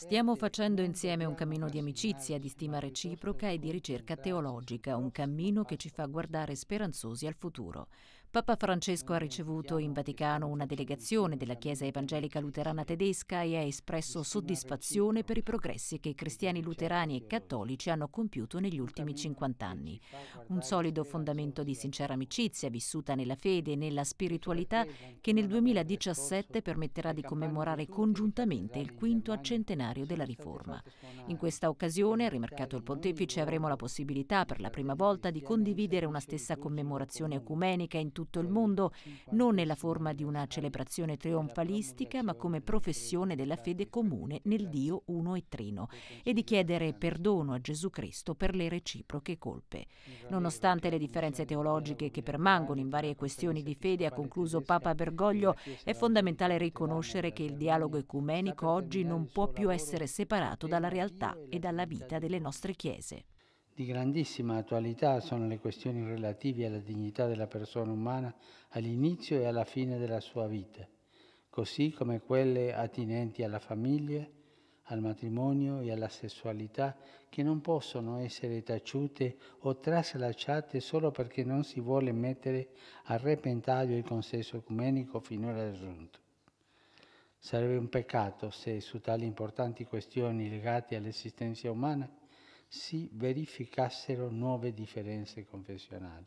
Stiamo facendo insieme un cammino di amicizia, di stima reciproca e di ricerca teologica, un cammino che ci fa guardare speranzosi al futuro. Papa Francesco ha ricevuto in Vaticano una delegazione della Chiesa evangelica luterana tedesca e ha espresso soddisfazione per i progressi che i cristiani luterani e cattolici hanno compiuto negli ultimi 50 anni. Un solido fondamento di sincera amicizia vissuta nella fede e nella spiritualità che nel 2017 permetterà di commemorare congiuntamente il quinto accentenario della Riforma. In questa occasione, ha rimarcato il Pontefice, avremo la possibilità per la prima volta di condividere una stessa commemorazione ecumenica in tutto il mondo, non nella forma di una celebrazione trionfalistica, ma come professione della fede comune nel Dio uno e trino, e di chiedere perdono a Gesù Cristo per le reciproche colpe. Nonostante le differenze teologiche che permangono in varie questioni di fede, ha concluso Papa Bergoglio, è fondamentale riconoscere che il dialogo ecumenico oggi non può più essere separato dalla realtà e dalla vita delle nostre chiese. Di grandissima attualità sono le questioni relative alla dignità della persona umana all'inizio e alla fine della sua vita, così come quelle attinenti alla famiglia, al matrimonio e alla sessualità che non possono essere taciute o traslacciate solo perché non si vuole mettere a repentaglio il consenso ecumenico finora raggiunto. Sarebbe un peccato se su tali importanti questioni legate all'esistenza umana si verificassero nuove differenze confessionali.